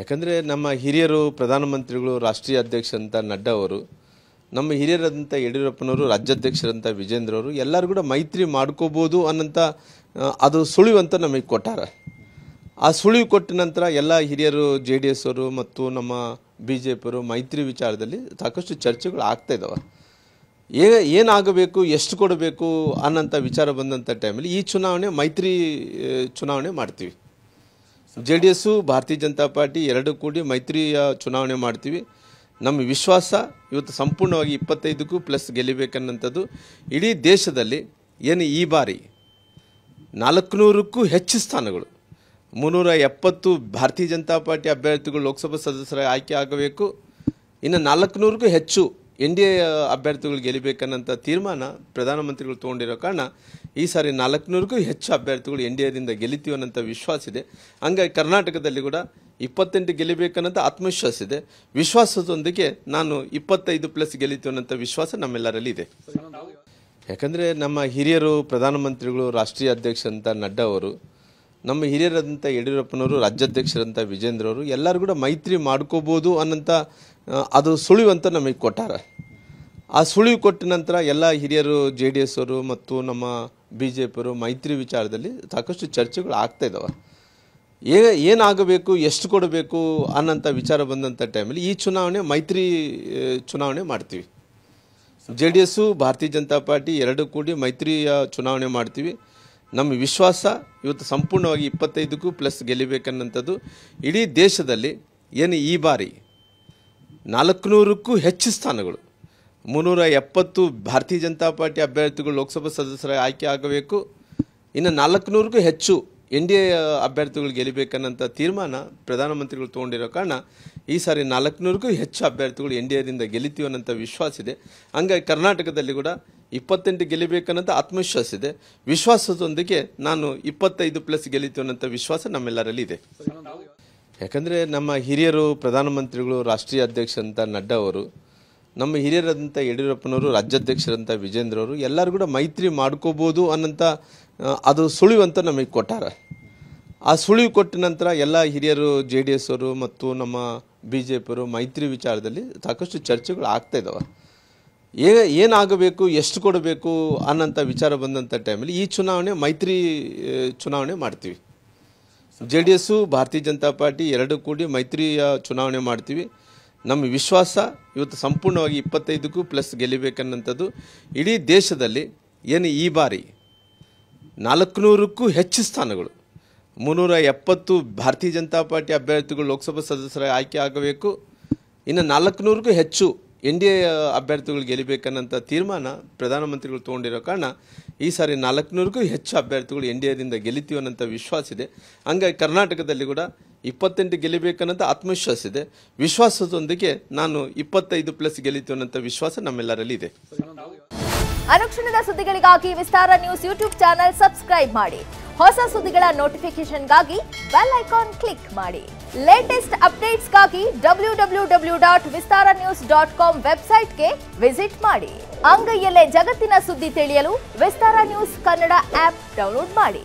ಯಾಕಂದರೆ ನಮ್ಮ ಹಿರಿಯರು ಪ್ರಧಾನಮಂತ್ರಿಗಳು ರಾಷ್ಟ್ರೀಯ ಅಧ್ಯಕ್ಷರಂತ ನಡ್ಡಾ ಅವರು ನಮ್ಮ ಹಿರಿಯರಾದಂಥ ಯಡಿಯೂರಪ್ಪನವರು ರಾಜ್ಯಾಧ್ಯಕ್ಷರಂಥ ವಿಜೇಂದ್ರ ಅವರು ಎಲ್ಲರೂ ಕೂಡ ಮೈತ್ರಿ ಮಾಡ್ಕೋಬೋದು ಅನ್ನಂಥ ಅದು ಸುಳಿವು ಅಂತ ನಮಗೆ ಕೊಟ್ಟಾರ ಆ ಸುಳಿವು ಕೊಟ್ಟ ನಂತರ ಎಲ್ಲ ಹಿರಿಯರು ಜೆ ಡಿ ಎಸ್ ಅವರು ಮತ್ತು ನಮ್ಮ ಬಿ ಜೆ ಪಿಯವರು ಮೈತ್ರಿ ವಿಚಾರದಲ್ಲಿ ಸಾಕಷ್ಟು ಚರ್ಚೆಗಳು ಆಗ್ತಾ ಇದ್ದಾವೆ ಏ ಏನಾಗಬೇಕು ಎಷ್ಟು ಕೊಡಬೇಕು ಅನ್ನೋಂಥ ವಿಚಾರ ಬಂದಂಥ ಟೈಮಲ್ಲಿ ಈ ಚುನಾವಣೆ ಮೈತ್ರಿ ಚುನಾವಣೆ ಮಾಡ್ತೀವಿ ಜೆ ಡಿ ಎಸ್ಸು ಭಾರತೀಯ ಜನತಾ ಪಾರ್ಟಿ ಎರಡು ಕೂಡಿ ಮೈತ್ರಿಯ ಚುನಾವಣೆ ಮಾಡ್ತೀವಿ ನಮ್ಮ ವಿಶ್ವಾಸ ಇವತ್ತು ಸಂಪೂರ್ಣವಾಗಿ ಇಪ್ಪತ್ತೈದಕ್ಕೂ ಪ್ಲಸ್ ಗೆಲ್ಲಬೇಕನ್ನಂಥದ್ದು ಇಡೀ ದೇಶದಲ್ಲಿ ಏನು ಈ ಬಾರಿ ನಾಲ್ಕುನೂರಕ್ಕೂ ಹೆಚ್ಚು ಸ್ಥಾನಗಳು ಮುನ್ನೂರ ಎಪ್ಪತ್ತು ಭಾರತೀಯ ಜನತಾ ಪಾರ್ಟಿ ಅಭ್ಯರ್ಥಿಗಳು ಲೋಕಸಭಾ ಸದಸ್ಯರ ಆಯ್ಕೆ ಆಗಬೇಕು ಇನ್ನು ನಾಲ್ಕುನೂರಕ್ಕೂ ಹೆಚ್ಚು ಎನ್ ಡಿ ಎ ಅಭ್ಯರ್ಥಿಗಳು ಗೆಲ್ಲಬೇಕನ್ನಂಥ ತೀರ್ಮಾನ ಪ್ರಧಾನಮಂತ್ರಿಗಳು ತೊಗೊಂಡಿರೋ ಕಾರಣ ಈ ಸಾರಿ ನಾಲ್ಕುನೂರಿಗೂ ಹೆಚ್ಚು ಅಭ್ಯರ್ಥಿಗಳು ಎನ್ ಡಿ ಎದಿಂದ ಗೆಲಿತೀವಿ ಅನ್ನೋಂಥ ವಿಶ್ವಾಸ ಇದೆ ಹಂಗಾಗಿ ಕರ್ನಾಟಕದಲ್ಲಿ ಕೂಡ ಇಪ್ಪತ್ತೆಂಟು ಗೆಲ್ಲಬೇಕನ್ನಂಥ ಆತ್ಮವಿಶ್ವಾಸ ಇದೆ ವಿಶ್ವಾಸದೊಂದಿಗೆ ನಾನು ಇಪ್ಪತ್ತೈದು ಪ್ಲಸ್ ಗೆಲ್ಲಿತೀವಿ ಅನ್ನೋಂಥ ವಿಶ್ವಾಸ ನಮ್ಮೆಲ್ಲರಲ್ಲಿ ಇದೆ ಯಾಕಂದರೆ ನಮ್ಮ ಹಿರಿಯರು ಪ್ರಧಾನಮಂತ್ರಿಗಳು ರಾಷ್ಟ್ರೀಯ ಅಂತ ನಡ್ಡಾ ಅವರು ನಮ್ಮ ಹಿರಿಯರಾದಂಥ ಯಡಿಯೂರಪ್ಪನವರು ರಾಜ್ಯಾಧ್ಯಕ್ಷರಂಥ ವಿಜೇಂದ್ರ ಅವರು ಎಲ್ಲರೂ ಕೂಡ ಮೈತ್ರಿ ಮಾಡ್ಕೋಬೋದು ಅನ್ನೋಂಥ ಅದು ಸುಳಿವಂತ ನಮಗೆ ಕೊಟ್ಟಾರ ಆ ಸುಳಿವು ಕೊಟ್ಟ ನಂತರ ಎಲ್ಲ ಹಿರಿಯರು ಜೆ ಡಿ ಎಸ್ ಅವರು ಮತ್ತು ನಮ್ಮ ಬಿ ಜೆ ಪಿಯವರು ಮೈತ್ರಿ ವಿಚಾರದಲ್ಲಿ ಸಾಕಷ್ಟು ಚರ್ಚೆಗಳು ಆಗ್ತಾ ಇದ್ದಾವೆ ಏ ಏನಾಗಬೇಕು ಎಷ್ಟು ಕೊಡಬೇಕು ಅನ್ನೋಂಥ ವಿಚಾರ ಬಂದಂಥ ಟೈಮಲ್ಲಿ ಈ ಚುನಾವಣೆ ಮೈತ್ರಿ ಚುನಾವಣೆ ಮಾಡ್ತೀವಿ ಜೆ ಡಿ ಎಸ್ಸು ಭಾರತೀಯ ಜನತಾ ಪಾರ್ಟಿ ಎರಡು ಕೂಡಿ ಮೈತ್ರಿಯ ಚುನಾವಣೆ ಮಾಡ್ತೀವಿ ನಮ್ಮ ವಿಶ್ವಾಸ ಇವತ್ತು ಸಂಪೂರ್ಣವಾಗಿ ಇಪ್ಪತ್ತೈದಕ್ಕೂ ಪ್ಲಸ್ ಗೆಲ್ಲಬೇಕನ್ನಂಥದ್ದು ಇಡೀ ದೇಶದಲ್ಲಿ ಏನು ಈ ಬಾರಿ ನಾಲ್ಕುನೂರಕ್ಕೂ ಹೆಚ್ಚು ಸ್ಥಾನಗಳು ಮುನ್ನೂರ ಎಪ್ಪತ್ತು ಭಾರತೀಯ ಜನತಾ ಪಾರ್ಟಿ ಅಭ್ಯರ್ಥಿಗಳು ಲೋಕಸಭಾ ಸದಸ್ಯರಾಗಿ ಆಯ್ಕೆ ಆಗಬೇಕು ಇನ್ನು ನಾಲ್ಕುನೂರಿಗೂ ಹೆಚ್ಚು ಎನ್ ಡಿ ಎ ಅಭ್ಯರ್ಥಿಗಳು ಗೆಲ್ಲಬೇಕನ್ನಂಥ ತೀರ್ಮಾನ ಪ್ರಧಾನಮಂತ್ರಿಗಳು ತೊಗೊಂಡಿರೋ ಕಾರಣ ಈ ಸಾರಿ ನಾಲ್ಕುನೂರಿಗೂ ಹೆಚ್ಚು ಅಭ್ಯರ್ಥಿಗಳು ಎನ್ ಡಿ ಎದಿಂದ ಗೆಲಿತೀವಿ ಅನ್ನೋಂಥ ವಿಶ್ವಾಸ ಇದೆ ಹಂಗಾಗಿ ಕರ್ನಾಟಕದಲ್ಲಿ ಕೂಡ ಇಪ್ಪತ್ತೆಂಟು ಗೆಲ್ಲಬೇಕನ್ನೋಂಥ ಆತ್ಮವಿಶ್ವಾಸ ಇದೆ ವಿಶ್ವಾಸದೊಂದಿಗೆ ನಾನು ಇಪ್ಪತ್ತೈದು ಪ್ಲಸ್ ಗೆಲ್ಲಿತೀವಿ ಅನ್ನೋಂಥ ವಿಶ್ವಾಸ ನಮ್ಮೆಲ್ಲರಲ್ಲಿ ಇದೆ ಯಾಕಂದರೆ ನಮ್ಮ ಹಿರಿಯರು ಪ್ರಧಾನಮಂತ್ರಿಗಳು ರಾಷ್ಟ್ರೀಯ ಅಧ್ಯಕ್ಷ ಅಂತ ನಡ್ಡಾ ಅವರು ನಮ್ಮ ಹಿರಿಯರಾದಂಥ ಯಡಿಯೂರಪ್ಪನವರು ರಾಜ್ಯಾಧ್ಯಕ್ಷರಂಥ ವಿಜೇಂದ್ರ ಅವರು ಎಲ್ಲರೂ ಕೂಡ ಮೈತ್ರಿ ಮಾಡ್ಕೋಬೋದು ಅನ್ನೋಂಥ ಅದು ಅಂತ ನಮಗೆ ಕೊಟ್ಟಾರ ಆ ಸುಳಿವು ಕೊಟ್ಟ ನಂತರ ಎಲ್ಲ ಹಿರಿಯರು ಜೆ ಡಿ ಎಸ್ ಅವರು ಮತ್ತು ನಮ್ಮ ಬಿ ಜೆ ಪಿಯವರು ಮೈತ್ರಿ ವಿಚಾರದಲ್ಲಿ ಸಾಕಷ್ಟು ಚರ್ಚೆಗಳು ಆಗ್ತಾ ಇದ್ದಾವೆ ಏ ಏನಾಗಬೇಕು ಎಷ್ಟು ಕೊಡಬೇಕು ಅನ್ನೋಂಥ ವಿಚಾರ ಬಂದಂಥ ಟೈಮಲ್ಲಿ ಈ ಚುನಾವಣೆ ಮೈತ್ರಿ ಚುನಾವಣೆ ಮಾಡ್ತೀವಿ ಜೆ ಡಿ ಎಸ್ಸು ಭಾರತೀಯ ಜನತಾ ಪಾರ್ಟಿ ಎರಡು ಕೂಡಿ ಮೈತ್ರಿಯ ಚುನಾವಣೆ ಮಾಡ್ತೀವಿ ನಮ್ಮ ವಿಶ್ವಾಸ ಇವತ್ತು ಸಂಪೂರ್ಣವಾಗಿ ಇಪ್ಪತ್ತೈದಕ್ಕೂ ಪ್ಲಸ್ ಗೆಲ್ಲಬೇಕನ್ನಂಥದ್ದು ಇಡೀ ದೇಶದಲ್ಲಿ ಏನು ಈ ಬಾರಿ ನಾಲ್ಕುನೂರಕ್ಕೂ ಹೆಚ್ಚು ಸ್ಥಾನಗಳು ಮುನ್ನೂರ ಎಪ್ಪತ್ತು ಭಾರತೀಯ ಜನತಾ ಪಾರ್ಟಿ ಅಭ್ಯರ್ಥಿಗಳು ಲೋಕಸಭಾ ಸದಸ್ಯರಾಗಿ ಆಯ್ಕೆ ಆಗಬೇಕು ಇನ್ನು ನಾಲ್ಕುನೂರಕ್ಕೂ ಹೆಚ್ಚು ಎನ್ ಡಿ ಎ ಅಭ್ಯರ್ಥಿಗಳು ಗೆಲ್ಲಬೇಕನ್ನಂಥ ತೀರ್ಮಾನ ಪ್ರಧಾನಮಂತ್ರಿಗಳು ತೊಗೊಂಡಿರೋ ಕಾರಣ ಈ ಸಾರಿ ನಾಲ್ಕುನೂರಕ್ಕೂ ಹೆಚ್ಚು ಅಭ್ಯರ್ಥಿಗಳು ಎನ್ ಡಿ ಎದಿಂದ ಗೆಲಿತೀವಿ ವಿಶ್ವಾಸ ಇದೆ ಹಂಗಾಗಿ ಕರ್ನಾಟಕದಲ್ಲಿ ಕೂಡ ಇಪ್ಪತ್ತೆಂಟು ಗೆಲ್ಲಬೇಕನ್ನೋದು ಆತ್ಮವಿಶ್ವಾಸ ಇದೆ ವಿಶ್ವಾಸದೊಂದಿಗೆ ನಾನು ಇಪ್ಪತ್ತೈದು ಪ್ಲಸ್ ಅನ್ನೋ ವಿಶ್ವಾಸ ನಮ್ಮೆಲ್ಲರಲ್ಲಿ ಇದೆ ಅನುಕ್ಷಣದ ಸುದ್ದಿಗಳಿಗಾಗಿ Vistara news YouTube channel subscribe ಮಾಡಿ ಹೊಸ ಸುದ್ದಿಗಳ ನೋಟಿಫಿಕೇಶನ್ಗಾಗಿ ಬೆಲ್ ಐಕಾನ್ ಕ್ಲಿಕ್ ಮಾಡಿ ಲೇಟೆಸ್ಟ್ ಅಪ್ಡೇಟ್ಸ್ಗಾಗಿ W W W dot Vistara news dot com ವೆಬ್ಸೈಟ್ಗೆ ವಿಸಿಟ್ ಮಾಡಿ ಅಂಗೈಯಲ್ಲೇ ಜಗತ್ತಿನ ಸುದ್ದಿ ತಿಳಿಯಲು Vistara news Kannada app download ಮಾಡಿ